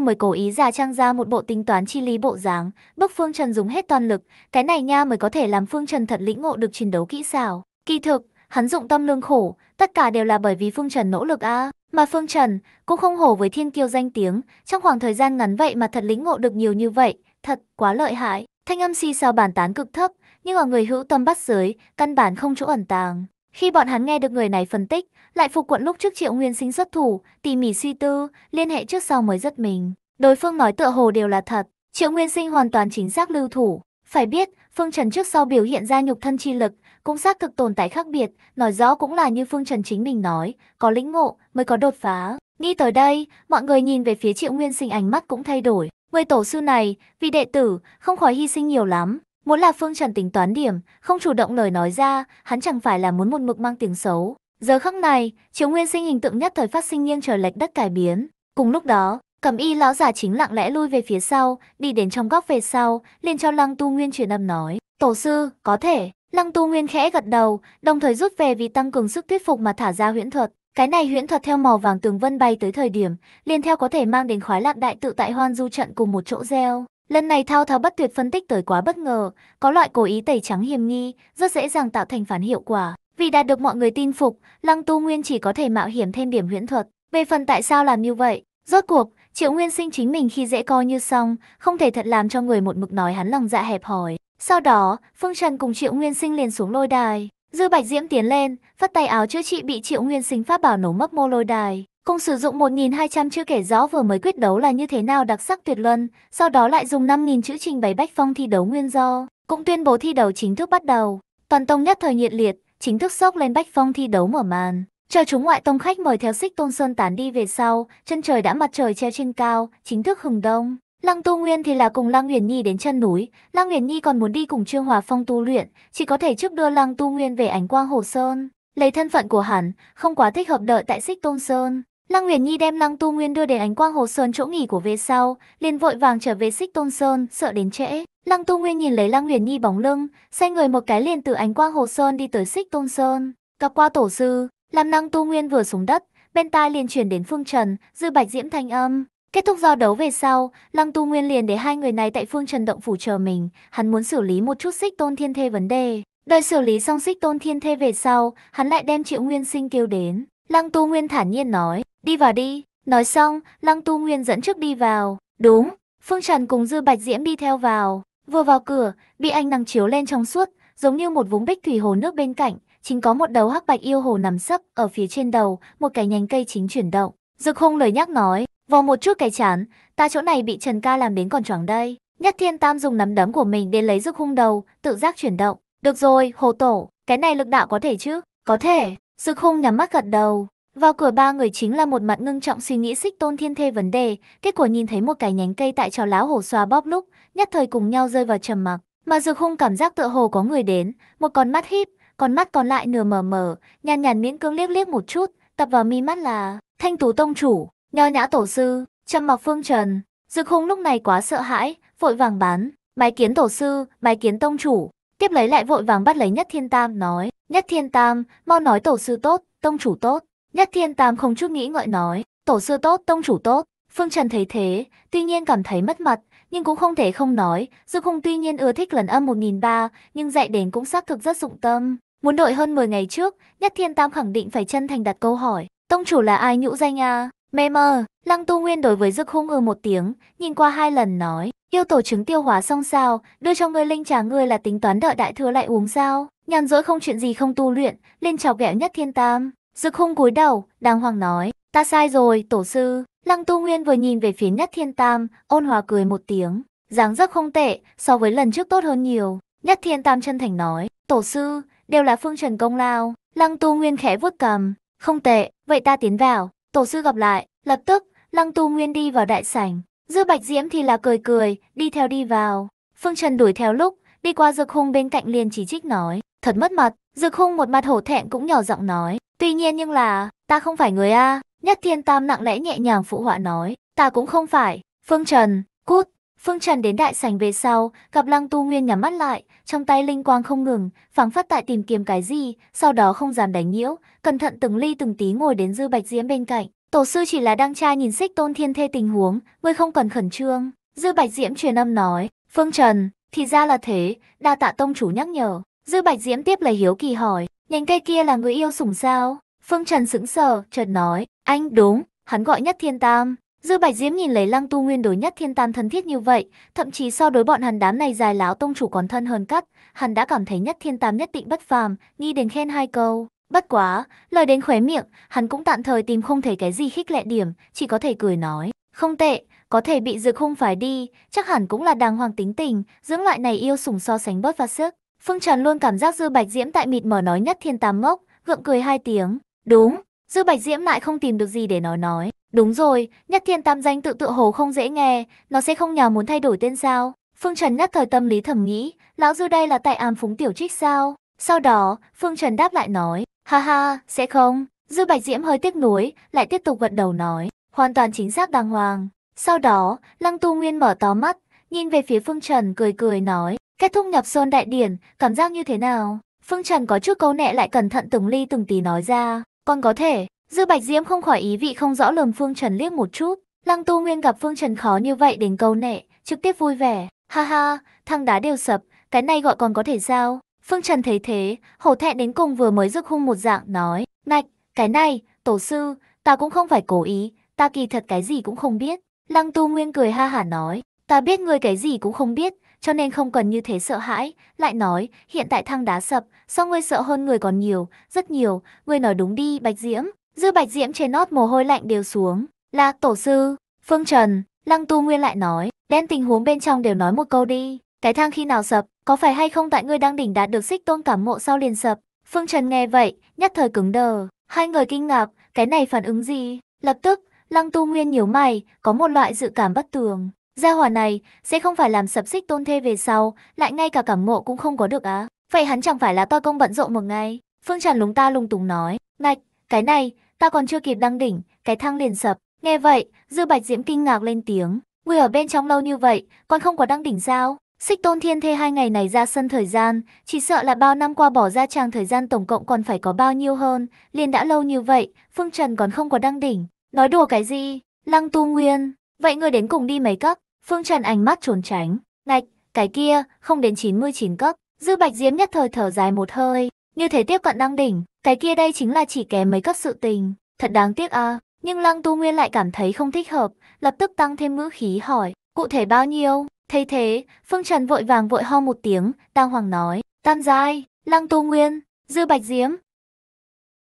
mới cố ý giả trang ra một bộ tính toán chi lý bộ dáng, bức Phương Trần dùng hết toàn lực, cái này nha mới có thể làm Phương Trần thật lĩnh ngộ được chiến đấu kỹ xảo. Kỳ thực, hắn dụng tâm lương khổ, tất cả đều là bởi vì Phương Trần nỗ lực a. Mà Phương Trần cũng không hổ với thiên kiêu danh tiếng, trong khoảng thời gian ngắn vậy mà thật lĩnh ngộ được nhiều như vậy, thật quá lợi hại. Thanh âm si sao bàn tán cực thấp, nhưng ở người hữu tâm bắt giới, căn bản không chỗ ẩn tàng. Khi bọn hắn nghe được người này phân tích, lại phục quận lúc trước Triệu Nguyên Sinh xuất thủ, tỉ mỉ suy tư, liên hệ trước sau mới rất mình. Đối phương nói tựa hồ đều là thật, Triệu Nguyên Sinh hoàn toàn chính xác lưu thủ. Phải biết, Phương Trần trước sau biểu hiện ra nhục thân chi lực, cũng xác thực tồn tại khác biệt, nói rõ cũng là như Phương Trần chính mình nói, có lĩnh ngộ mới có đột phá. Nghĩ tới đây, mọi người nhìn về phía Triệu Nguyên Sinh ánh mắt cũng thay đổi. Người tổ sư này, vì đệ tử, không khỏi hy sinh nhiều lắm. Muốn là Phương Trần tính toán điểm, không chủ động lời nói ra, hắn chẳng phải là muốn một mực mang tiếng xấu. Giờ khắc này, Triệu Nguyên Sinh hình tượng nhất thời phát sinh nghiêng trời lệch đất cải biến. Cùng lúc đó, Cẩm y lão giả chính lặng lẽ lui về phía sau, đi đến trong góc về sau, liền cho lăng tu nguyên truyền âm nói. Tổ sư, có thể, Lăng Tu Nguyên khẽ gật đầu, đồng thời rút về vì tăng cường sức thuyết phục mà thả ra huyễn thuật. Cái này huyễn thuật theo màu vàng tường vân bay tới thời điểm, liền theo có thể mang đến khoái lạc đại tự tại hoan du trận cùng một chỗ gieo. Lần này thao thao bất tuyệt phân tích tới quá bất ngờ, có loại cố ý tẩy trắng hiểm nghi, rất dễ dàng tạo thành phản hiệu quả. Vì đạt được mọi người tin phục, Lăng Tu Nguyên chỉ có thể mạo hiểm thêm điểm huyễn thuật. Về phần tại sao làm như vậy, rốt cuộc, Triệu Nguyên Sinh chính mình khi dễ coi như xong, không thể thật làm cho người một mực nói hắn lòng dạ hẹp hòi. Sau đó, Phương Trần cùng Triệu Nguyên Sinh liền xuống lôi đài. Dư Bạch Diễm tiến lên, phát tay áo chữa trị bị Triệu Nguyên Sinh pháp bảo nổ mất mô lôi đài. Cùng sử dụng 1.200 chữ kể rõ vừa mới quyết đấu là như thế nào đặc sắc tuyệt luân, sau đó lại dùng 5.000 chữ trình bày bách phong thi đấu nguyên do, cũng tuyên bố thi đấu chính thức bắt đầu. Toàn tông nhất thời nhiệt liệt, chính thức sốc lên bách phong thi đấu mở màn. cho chúng ngoại tông khách mời theo xích tôn sơn tán đi về sau, chân trời đã mặt trời treo trên cao, chính thức hừng đông. Lăng Tu Nguyên thì là cùng Lăng Huyền Nhi đến chân núi, Lăng Huyền Nhi còn muốn đi cùng Trương Hòa Phong tu luyện, chỉ có thể trước đưa Lăng Tu Nguyên về Ánh Quang Hồ Sơn, lấy thân phận của hắn, không quá thích hợp đợi tại Xích Tôn Sơn. Lăng Huyền Nhi đem Lăng Tu Nguyên đưa đến Ánh Quang Hồ Sơn chỗ nghỉ của về sau, liền vội vàng trở về Xích Tôn Sơn, sợ đến trễ. Lăng Tu Nguyên nhìn lấy Lăng Huyền Nhi bóng lưng, xoay người một cái liền từ Ánh Quang Hồ Sơn đi tới Xích Tôn Sơn, gặp qua tổ sư, làm Lăng Tu Nguyên vừa xuống đất, bên tai liền truyền đến Phương Trần, Dư Bạch Diễm thanh âm, Kết thúc giao đấu về sau, Lăng Tu Nguyên liền để hai người này tại phương Trần Động Phủ chờ mình, hắn muốn xử lý một chút xích tôn thiên thê vấn đề. Đợi xử lý xong xích tôn thiên thê về sau, hắn lại đem triệu nguyên sinh kêu đến. Lăng Tu Nguyên thản nhiên nói, đi vào đi. Nói xong, Lăng Tu Nguyên dẫn trước đi vào. Đúng, Phương Trần cùng Dư Bạch Diễm đi theo vào. Vừa vào cửa, bị anh nắng chiếu lên trong suốt, giống như một vũng bích thủy hồ nước bên cạnh, chính có một đầu hắc bạch yêu hồ nằm sấp ở phía trên đầu, một cái nhánh cây chính chuyển động. Dực Hung lời nhắc nói, Vò một chút cái chán, ta chỗ này bị Trần Ca làm đến còn choáng đây. Nhất Thiên Tam dùng nắm đấm của mình để lấy rực hung đầu, tự giác chuyển động. Được rồi, Hồ Tổ, cái này lực đạo có thể chứ? Có thể, rực hung nhắm mắt gật đầu. Vào cửa ba người chính là một mặt ngưng trọng suy nghĩ xích tôn thiên thê vấn đề, kết quả nhìn thấy một cái nhánh cây tại trò láo hồ xoa bóp lúc, nhất thời cùng nhau rơi vào trầm mặc. Mà dược hung cảm giác tựa hồ có người đến, một con mắt híp, con mắt còn lại nửa mờ mờ, nhàn nhàn miễn cương liếc liếc một chút, tập vào mi mắt là thanh tú tông chủ, Nho nhã tổ sư, trăm mặc phương trần, dư khung lúc này quá sợ hãi, vội vàng bán, bái kiến tổ sư, bái kiến tông chủ, tiếp lấy lại vội vàng bắt lấy nhất thiên tam nói, nhất thiên tam, mau nói tổ sư tốt, tông chủ tốt, nhất thiên tam không chút nghĩ ngợi nói, tổ sư tốt, tông chủ tốt, phương trần thấy thế, tuy nhiên cảm thấy mất mặt, nhưng cũng không thể không nói, dư khung tuy nhiên ưa thích lần âm một nghìn ba nhưng dạy đến cũng xác thực rất dụng tâm. Muốn đội hơn 10 ngày trước, Nhất Thiên Tam khẳng định phải chân thành đặt câu hỏi, tông chủ là ai nhũ danh a Mê mờ, Lăng Tu Nguyên đối với Dực Hung ừ một tiếng, nhìn qua hai lần nói, yêu tổ trứng tiêu hóa xong sao, đưa cho ngươi linh trà ngươi là tính toán đợi đại thừa lại uống sao, nhàn rỗi không chuyện gì không tu luyện, lên chọc ghẹo nhất thiên tam. Dực Hung cúi đầu, đàng hoàng nói, ta sai rồi, tổ sư. Lăng Tu Nguyên vừa nhìn về phía nhất thiên tam, ôn hòa cười một tiếng, dáng rất không tệ, so với lần trước tốt hơn nhiều. Nhất thiên tam chân thành nói, tổ sư, đều là phương trần công lao. Lăng Tu Nguyên khẽ vuốt cầm, không tệ, vậy ta tiến vào. Tổ sư gặp lại, lập tức, Lăng Tu Nguyên đi vào đại sảnh, Dư Bạch Diễm thì là cười cười, đi theo đi vào. Phương Trần đuổi theo lúc, đi qua Dược Hung bên cạnh liền chỉ trích nói, thật mất mặt, Dược Hung một mặt hổ thẹn cũng nhỏ giọng nói, tuy nhiên nhưng là, ta không phải người a. Nhất Thiên Tam nặng lẽ nhẹ nhàng phụ họa nói, ta cũng không phải, Phương Trần, cút, Phương Trần đến đại sảnh về sau, gặp Lăng Tu Nguyên nhắm mắt lại, trong tay linh quang không ngừng, phảng phất tại tìm kiếm cái gì, sau đó không dám đánh nhiễu, cẩn thận từng ly từng tí ngồi đến Dư Bạch Diễm bên cạnh. Tổ sư chỉ là đang tra nhìn xích tôn thiên thê tình huống, ngươi không cần khẩn trương. Dư Bạch Diễm truyền âm nói, Phương Trần, thì ra là thế, đa tạ tông chủ nhắc nhở. Dư Bạch Diễm tiếp lời hiếu kỳ hỏi, nhánh cây kia là người yêu sủng sao? Phương Trần sững sờ, chợt nói, anh đúng, hắn gọi nhất thiên tam. Dư Bạch Diễm nhìn lấy Lăng Tu Nguyên đối nhất thiên tam thân thiết như vậy, thậm chí so đối bọn hàn đám này dài láo tông chủ còn thân hơn cắt, hắn đã cảm thấy nhất thiên tam nhất định bất phàm, nghĩ đến khen hai câu. Bất quá, lời đến khóe miệng, hắn cũng tạm thời tìm không thấy cái gì khích lệ điểm, chỉ có thể cười nói. Không tệ, có thể bị dược hung phải đi, chắc hẳn cũng là đàng hoàng tính tình, dưỡng loại này yêu sủng so sánh bớt và sức. Phương Trần luôn cảm giác Dư Bạch Diễm tại mịt mở nói nhất thiên tam mốc, gượng cười hai tiếng. Đúng, Dư Bạch Diễm lại không tìm được gì để nói nói. Đúng rồi, Nhất Thiên Tam danh tự tự hồ không dễ nghe, nó sẽ không nhờ muốn thay đổi tên sao. Phương Trần nhất thời tâm lý thẩm nghĩ, lão dư đây là tại ám phúng tiểu trích sao? Sau đó, Phương Trần đáp lại nói, ha ha, sẽ không. Dư Bạch Diễm hơi tiếc nuối, lại tiếp tục gật đầu nói, hoàn toàn chính xác đàng hoàng. Sau đó, Lăng Tu Nguyên mở to mắt, nhìn về phía Phương Trần cười cười nói, kết thúc nhập sơn đại điển, cảm giác như thế nào? Phương Trần có chút câu nệ lại cẩn thận từng ly từng tí nói ra, còn có thể, Dư Bạch Diễm không khỏi ý vị không rõ lườm Phương Trần liếc một chút. Lăng Tu Nguyên gặp Phương Trần khó như vậy đến câu nệ, trực tiếp vui vẻ. Ha ha, thăng đá đều sập, cái này gọi còn có thể sao? Phương Trần thấy thế, hổ thẹn đến cùng vừa mới rước hung một dạng nói. Nạch, cái này, tổ sư, ta cũng không phải cố ý, ta kỳ thật cái gì cũng không biết. Lăng Tu Nguyên cười ha hả nói, ta biết ngươi cái gì cũng không biết, cho nên không cần như thế sợ hãi. Lại nói, hiện tại thăng đá sập, sao ngươi sợ hơn người còn nhiều, rất nhiều, ngươi nói đúng đi, Bạch Diễm. Dư Bạch Diễm trên nót mồ hôi lạnh đều xuống. là tổ sư, Phương Trần, Lăng Tu Nguyên lại nói, đen tình huống bên trong đều nói một câu đi. Cái thang khi nào sập, có phải hay không tại ngươi đang đỉnh đạt được xích tôn cảm mộ sau liền sập? Phương Trần nghe vậy, nhất thời cứng đờ. Hai người kinh ngạc, cái này phản ứng gì? Lập tức, Lăng Tu Nguyên nhíu mày, có một loại dự cảm bất tường. Gia hỏa này, sẽ không phải làm sập xích tôn thê về sau, lại ngay cả cảm mộ cũng không có được á. Vậy hắn chẳng phải là to công bận rộn một ngày. Phương Trần lúng ta lung túng nói, ngạch, cái này, ta còn chưa kịp đăng đỉnh, cái thang liền sập. Nghe vậy, Dư Bạch Diễm kinh ngạc lên tiếng. Người ở bên trong lâu như vậy, còn không có đăng đỉnh sao? Xích Tôn Thiên Thê hai ngày này ra sân thời gian, chỉ sợ là bao năm qua bỏ ra trang thời gian tổng cộng còn phải có bao nhiêu hơn, liền đã lâu như vậy, Phương Trần còn không có đăng đỉnh. Nói đùa cái gì? Lăng Tu Nguyên, vậy ngươi đến cùng đi mấy cấp? Phương Trần ánh mắt trốn tránh, ngạch, cái kia, không đến 99 cấp. Dư Bạch Diễm nhất thời thở dài một hơi, như thế tiếp cận đăng đỉnh, cái kia đây chính là chỉ kém mấy cấp sự tình, thật đáng tiếc à. Nhưng Lăng Tu Nguyên lại cảm thấy không thích hợp, lập tức tăng thêm ngữ khí hỏi, cụ thể bao nhiêu? Thấy thế, Phương Trần vội vàng vội ho một tiếng, đang hoàng nói, tam giai, Lăng Tu Nguyên, Dư Bạch Diễm,